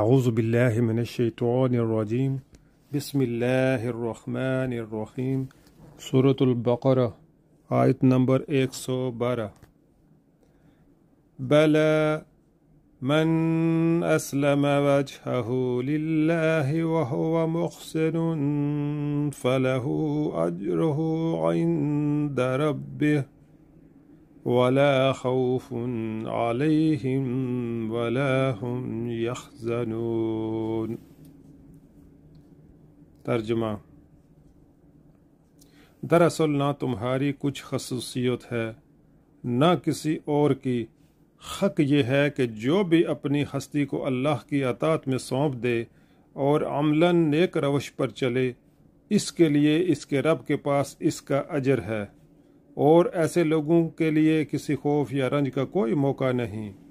أعوذ بالله من الشيطان الرجيم بسم الله الرحمن الرحيم سورة البقرة آية نمبر 112 بلى من أسلم وجهه لله وهو محسن فله أجره عند ربه ولا ولا خوف علیهم هم يحزنون ترجمہ دراصل نہ تمہاری کچھ خصوصیت ہے نہ کسی اور کی حق یہ ہے کہ جو بھی اپنی ہستی کو اللہ کی اطاط میں سونپ دے اور عملاً نیک روش پر چلے اس کے لیے اس کے رب کے پاس اس کا اجر ہے और ऐसे लोगों के लिए किसी खौफ या रंज का कोई मौका नहीं